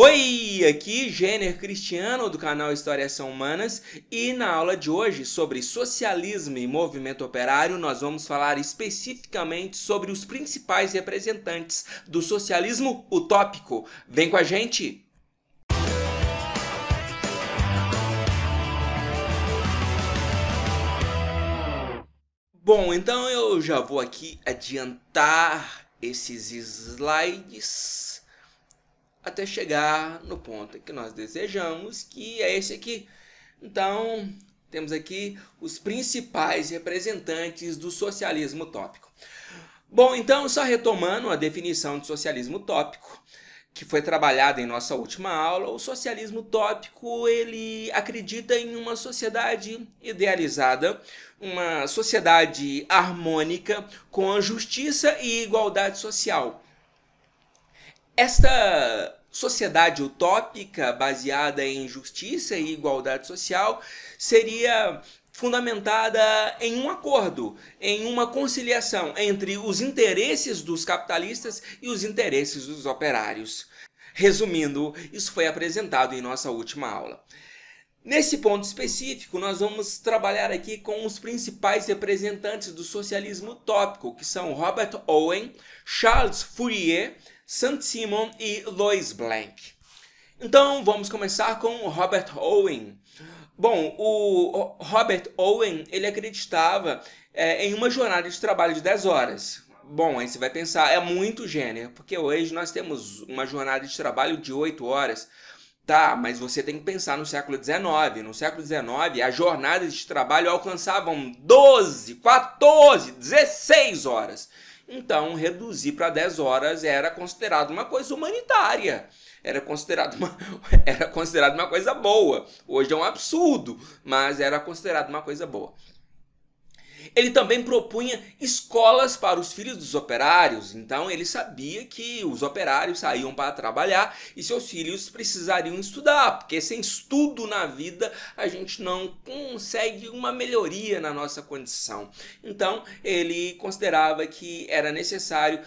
Oi, aqui Jenner Cristiano do canal Histórias São Humanas e na aula de hoje sobre socialismo e movimento operário nós vamos falar especificamente sobre os principais representantes do socialismo utópico. Vem com a gente! Bom, então eu já vou aqui adiantar esses slides até chegar no ponto que nós desejamos, que é esse aqui. Então, temos aqui os principais representantes do socialismo utópico. Bom, então, só retomando a definição de socialismo utópico, que foi trabalhada em nossa última aula, o socialismo utópico, ele acredita em uma sociedade idealizada, uma sociedade harmônica com a justiça e igualdade social. Esta sociedade utópica baseada em justiça e igualdade social seria fundamentada em um acordo, em uma conciliação entre os interesses dos capitalistas e os interesses dos operários. Resumindo, isso foi apresentado em nossa última aula. Nesse ponto específico, nós vamos trabalhar aqui com os principais representantes do socialismo utópico, que são Robert Owen, Charles Fourier, Saint-Simon e Lois Blank. Então vamos começar com Robert Owen. Bom, o Robert Owen ele acreditava é, em uma jornada de trabalho de 10 horas. Bom, aí você vai pensar, é muito gênero, porque hoje nós temos uma jornada de trabalho de 8 horas. Tá, mas você tem que pensar no século XIX. No século XIX, as jornadas de trabalho alcançavam 12, 14, 16 horas. Então, reduzir para 10 horas era considerado uma coisa humanitária. Era considerado, uma, era considerado uma coisa boa. Hoje é um absurdo, mas era considerado uma coisa boa. Ele também propunha escolas para os filhos dos operários, então ele sabia que os operários saíam para trabalhar e seus filhos precisariam estudar, porque sem estudo na vida a gente não consegue uma melhoria na nossa condição. Então ele considerava que era necessário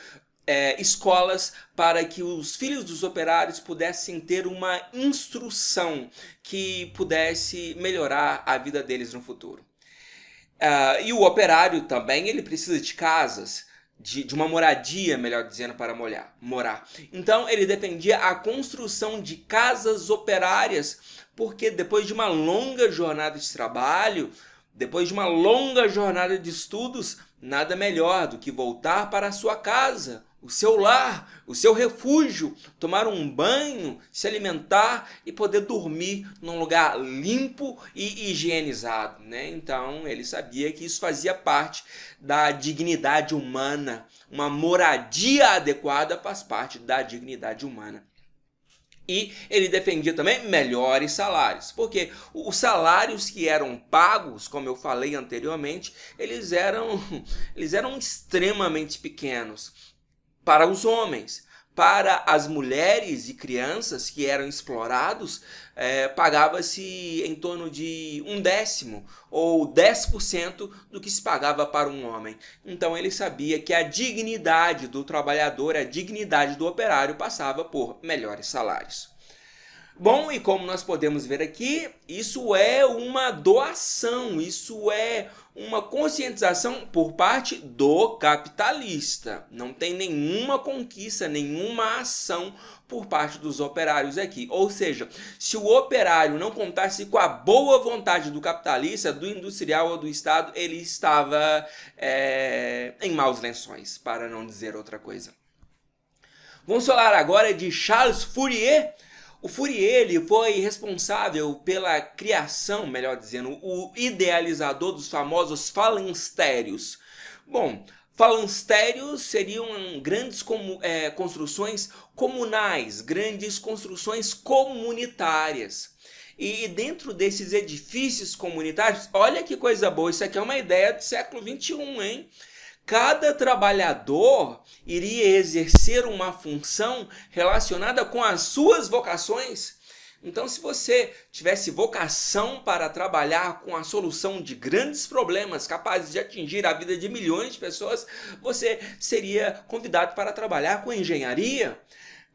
é, escolas para que os filhos dos operários pudessem ter uma instrução que pudesse melhorar a vida deles no futuro. Uh, e o operário também, ele precisa de casas, de, de uma moradia, melhor dizendo, para molhar, morar. Então ele dependia a construção de casas operárias, porque depois de uma longa jornada de trabalho, depois de uma longa jornada de estudos, nada melhor do que voltar para a sua casa o seu lar, o seu refúgio, tomar um banho, se alimentar e poder dormir num lugar limpo e higienizado. Né? Então ele sabia que isso fazia parte da dignidade humana. Uma moradia adequada faz parte da dignidade humana. E ele defendia também melhores salários, porque os salários que eram pagos, como eu falei anteriormente, eles eram, eles eram extremamente pequenos para os homens. Para as mulheres e crianças que eram explorados, é, pagava-se em torno de um décimo ou 10% do que se pagava para um homem. Então ele sabia que a dignidade do trabalhador, a dignidade do operário passava por melhores salários. Bom, e como nós podemos ver aqui, isso é uma doação, isso é uma conscientização por parte do capitalista. Não tem nenhuma conquista, nenhuma ação por parte dos operários aqui. Ou seja, se o operário não contasse com a boa vontade do capitalista, do industrial ou do Estado, ele estava é, em maus lençóis, para não dizer outra coisa. Vamos falar agora de Charles Fourier o Fourier foi responsável pela criação, melhor dizendo, o idealizador dos famosos falanstérios. Bom, falanstérios seriam grandes é, construções comunais, grandes construções comunitárias. E dentro desses edifícios comunitários, olha que coisa boa, isso aqui é uma ideia do século XXI, hein? Cada trabalhador iria exercer uma função relacionada com as suas vocações. Então, se você tivesse vocação para trabalhar com a solução de grandes problemas capazes de atingir a vida de milhões de pessoas, você seria convidado para trabalhar com engenharia.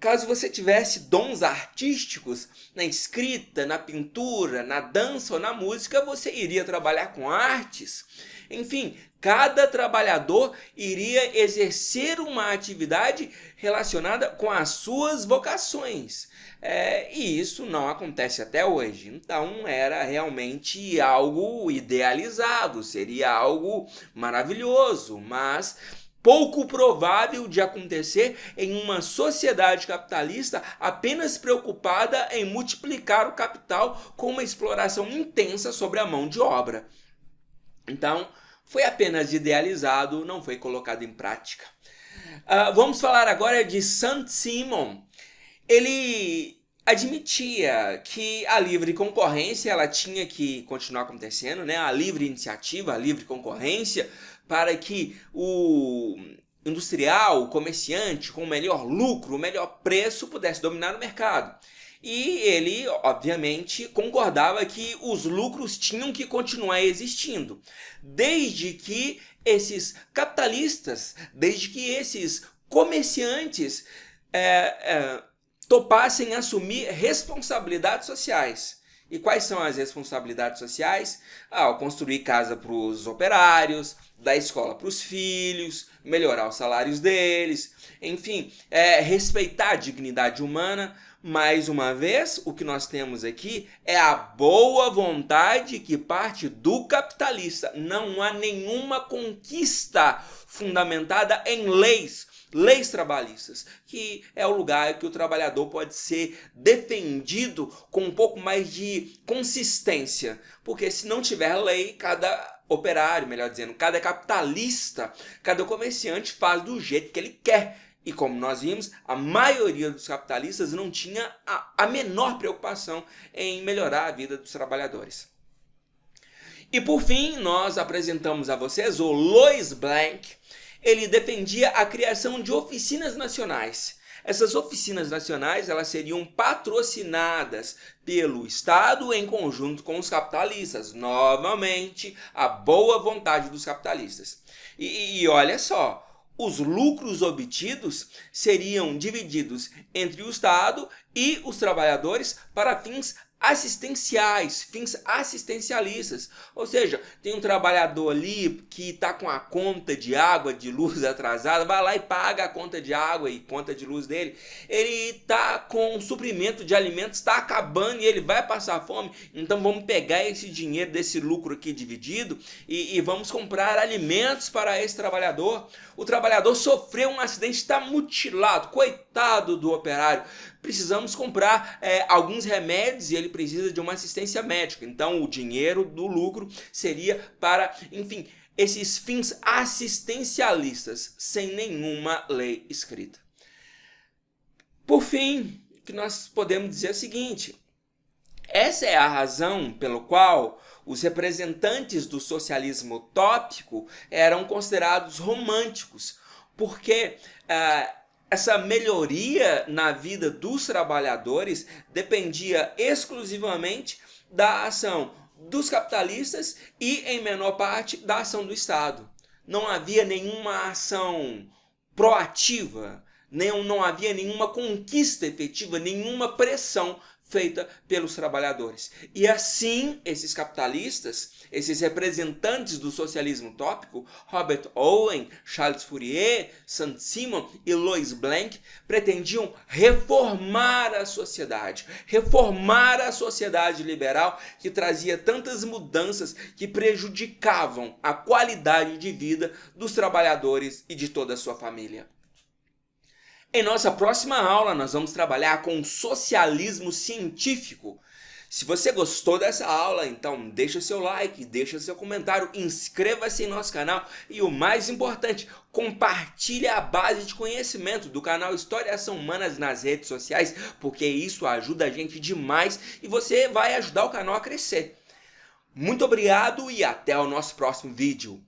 Caso você tivesse dons artísticos na escrita, na pintura, na dança ou na música, você iria trabalhar com artes. Enfim, cada trabalhador iria exercer uma atividade relacionada com as suas vocações. É, e isso não acontece até hoje. Então era realmente algo idealizado, seria algo maravilhoso, mas pouco provável de acontecer em uma sociedade capitalista apenas preocupada em multiplicar o capital com uma exploração intensa sobre a mão de obra. Então, foi apenas idealizado, não foi colocado em prática. Uh, vamos falar agora de Saint Simon. Ele admitia que a livre concorrência ela tinha que continuar acontecendo, né? A livre iniciativa, a livre concorrência, para que o industrial, o comerciante, com o melhor lucro, o melhor preço, pudesse dominar o mercado. E ele, obviamente, concordava que os lucros tinham que continuar existindo, desde que esses capitalistas, desde que esses comerciantes é, é, topassem assumir responsabilidades sociais. E quais são as responsabilidades sociais? Ah, construir casa para os operários, dar escola para os filhos, melhorar os salários deles, enfim, é, respeitar a dignidade humana. Mais uma vez, o que nós temos aqui é a boa vontade que parte do capitalista. Não há nenhuma conquista fundamentada em leis, leis trabalhistas, que é o lugar que o trabalhador pode ser defendido com um pouco mais de consistência. Porque se não tiver lei, cada operário, melhor dizendo, cada capitalista, cada comerciante faz do jeito que ele quer. E como nós vimos, a maioria dos capitalistas não tinha a, a menor preocupação em melhorar a vida dos trabalhadores. E por fim, nós apresentamos a vocês o Lois Blank. Ele defendia a criação de oficinas nacionais. Essas oficinas nacionais elas seriam patrocinadas pelo Estado em conjunto com os capitalistas. Novamente, a boa vontade dos capitalistas. E, e olha só, os lucros obtidos seriam divididos entre o Estado e os trabalhadores para fins assistenciais, fins assistencialistas. Ou seja, tem um trabalhador ali que está com a conta de água, de luz atrasada, vai lá e paga a conta de água e conta de luz dele. Ele está com um suprimento de alimentos, está acabando e ele vai passar fome. Então vamos pegar esse dinheiro desse lucro aqui dividido e, e vamos comprar alimentos para esse trabalhador. O trabalhador sofreu um acidente, está mutilado, coitado do operário precisamos comprar é, alguns remédios e ele precisa de uma assistência médica. Então, o dinheiro do lucro seria para, enfim, esses fins assistencialistas, sem nenhuma lei escrita. Por fim, que nós podemos dizer é o seguinte: essa é a razão pelo qual os representantes do socialismo utópico eram considerados românticos, porque. Ah, essa melhoria na vida dos trabalhadores dependia exclusivamente da ação dos capitalistas e, em menor parte, da ação do Estado. Não havia nenhuma ação proativa não, não havia nenhuma conquista efetiva, nenhuma pressão feita pelos trabalhadores. E assim, esses capitalistas, esses representantes do socialismo tópico, Robert Owen, Charles Fourier, Saint Simon e Lois Blank, pretendiam reformar a sociedade, reformar a sociedade liberal que trazia tantas mudanças que prejudicavam a qualidade de vida dos trabalhadores e de toda a sua família. Em nossa próxima aula, nós vamos trabalhar com socialismo científico. Se você gostou dessa aula, então deixa seu like, deixa seu comentário, inscreva-se em nosso canal e o mais importante, compartilhe a base de conhecimento do canal História Ação Humanas nas redes sociais, porque isso ajuda a gente demais e você vai ajudar o canal a crescer. Muito obrigado e até o nosso próximo vídeo.